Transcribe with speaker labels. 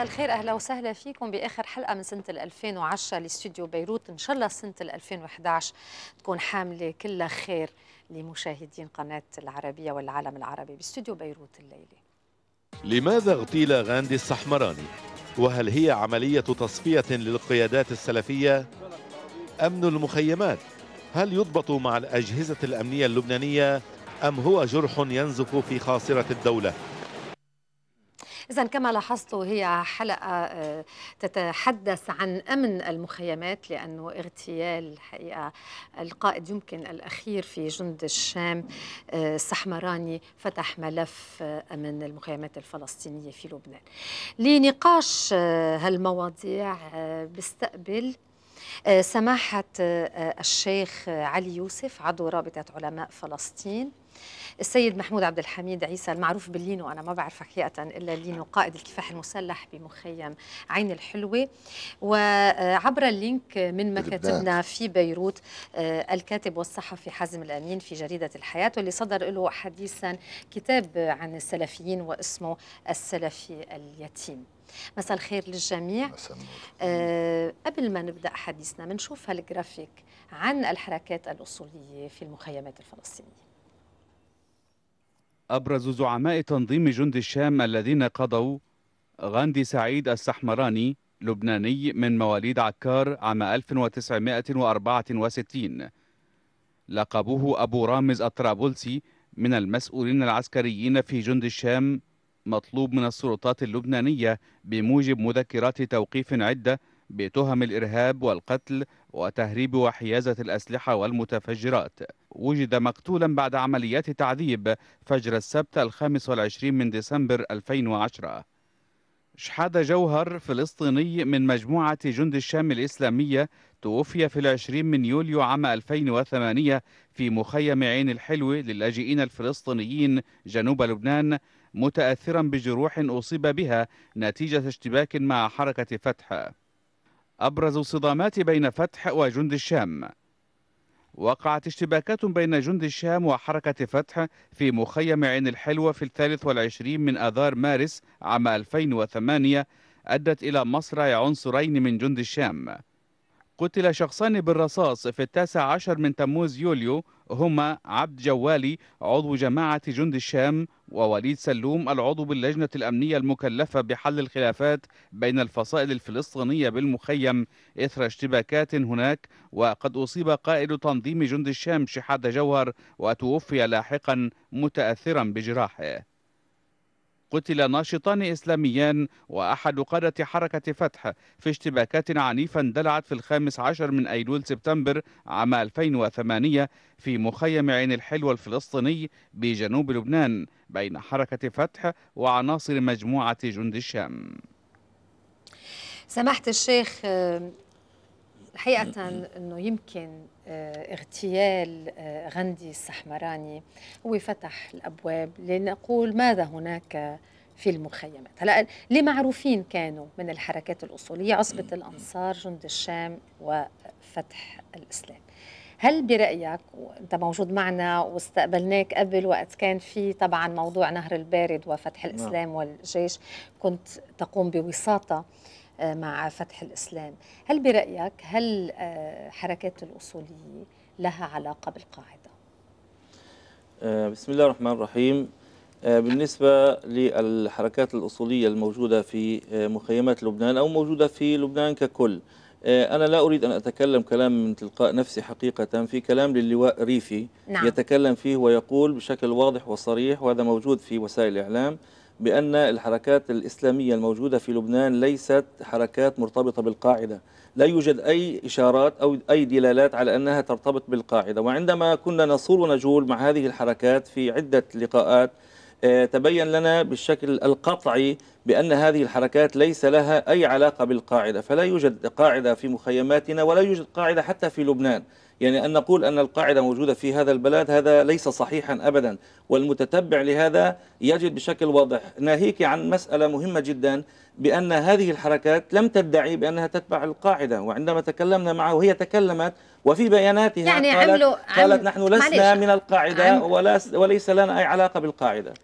Speaker 1: مساء الخير اهلا وسهلا فيكم باخر حلقه من سنه 2010 لاستوديو بيروت ان شاء الله سنه 2011 تكون حامله كلها خير لمشاهدين قناه العربيه والعالم العربي باستوديو بيروت الليله
Speaker 2: لماذا اغتيل غاندي السحمراني وهل هي عمليه تصفيه للقيادات السلفيه امن المخيمات هل يضبط مع الاجهزه الامنيه اللبنانيه ام هو جرح ينزف في خاصره الدوله
Speaker 1: إذا كما لاحظتوا هي حلقة آه، تتحدث عن أمن المخيمات لأنه اغتيال حقيقة القائد يمكن الأخير في جند الشام آه، السحمراني فتح ملف آه، أمن المخيمات الفلسطينية في لبنان لنقاش هالمواضيع بستقبل سماحة الشيخ علي يوسف عضو رابطة علماء فلسطين السيد محمود عبد الحميد عيسى المعروف باللينو أنا ما بعرف حقيقة إلا اللينو قائد الكفاح المسلح بمخيم عين الحلوة وعبر اللينك من مكاتبنا في بيروت آه، الكاتب والصحفي حازم الأمين في جريدة الحياة واللي صدر له حديثا كتاب عن السلفيين واسمه السلفي اليتيم مساء الخير للجميع آه، قبل ما نبدا حديثنا بنشوف هالجرافيك عن الحركات الاصوليه في المخيمات الفلسطينيه
Speaker 2: أبرز زعماء تنظيم جند الشام الذين قضوا غاندي سعيد السحمراني لبناني من مواليد عكار عام 1964 لقبوه أبو رامز الطرابلسي من المسؤولين العسكريين في جند الشام مطلوب من السلطات اللبنانية بموجب مذكرات توقيف عدة بتهم الإرهاب والقتل وتهريب وحيازة الأسلحة والمتفجرات وجد مقتولا بعد عمليات تعذيب فجر السبت الخامس والعشرين من ديسمبر 2010 شحاد جوهر فلسطيني من مجموعة جند الشام الإسلامية توفي في العشرين من يوليو عام 2008 في مخيم عين الحلوة للاجئين الفلسطينيين جنوب لبنان متأثرا بجروح أصيب بها نتيجة اشتباك مع حركة فتح أبرز الصدامات بين فتح وجند الشام وقعت اشتباكات بين جند الشام وحركة فتح في مخيم عين الحلوة في الثالث والعشرين من آذار مارس عام 2008 أدت إلى مصرع عنصرين من جند الشام قتل شخصان بالرصاص في التاسع عشر من تموز يوليو هما عبد جوالي عضو جماعة جند الشام ووليد سلوم العضو باللجنة الأمنية المكلفة بحل الخلافات بين الفصائل الفلسطينية بالمخيم إثر اشتباكات هناك وقد أصيب قائد تنظيم جند الشام شحاد جوهر وتوفي لاحقا متأثرا بجراحه قتل ناشطان إسلاميان وأحد قادة حركة فتح في اشتباكات عنيفة اندلعت في الخامس عشر من أيلول سبتمبر عام 2008 في مخيم عين الحلوى الفلسطيني بجنوب لبنان بين حركة فتح وعناصر مجموعة جند الشام
Speaker 1: سمحت الشيخ آه، حقيقة أنه يمكن آه، اغتيال آه، غندي السحمراني هو فتح الأبواب لنقول ماذا هناك في المخيمات هلا اللي معروفين كانوا من الحركات الأصولية عصبة الأنصار جند الشام وفتح الإسلام هل برأيك وأنت موجود معنا واستقبلناك قبل وقت كان في طبعا موضوع نهر البارد وفتح نعم. الإسلام والجيش كنت تقوم بوساطة مع فتح الإسلام هل برأيك هل آه، حركات الأصولية لها علاقة بالقاعدة؟
Speaker 3: آه، بسم الله الرحمن الرحيم آه، بالنسبة للحركات الأصولية الموجودة في مخيمات لبنان أو موجودة في لبنان ككل أنا لا أريد أن أتكلم كلام من تلقاء نفسي حقيقة في كلام للواء ريفي نعم. يتكلم فيه ويقول بشكل واضح وصريح وهذا موجود في وسائل الإعلام بأن الحركات الإسلامية الموجودة في لبنان ليست حركات مرتبطة بالقاعدة لا يوجد أي إشارات أو أي دلالات على أنها ترتبط بالقاعدة وعندما كنا نصول ونجول مع هذه الحركات في عدة لقاءات آه، تبين لنا بالشكل القطعي بأن هذه الحركات ليس لها أي علاقة بالقاعدة فلا يوجد قاعدة في مخيماتنا ولا يوجد قاعدة حتى في لبنان يعني أن نقول أن القاعدة موجودة في هذا البلد هذا ليس صحيحا أبدا والمتتبع لهذا يجد بشكل واضح ناهيك عن مسألة مهمة جدا بأن هذه الحركات لم تدعي بأنها تتبع القاعدة وعندما تكلمنا معه وهي تكلمت وفي بياناتها يعني قالت, عملوا قالت نحن لسنا من القاعدة وليس لنا أي علاقة بالقاعدة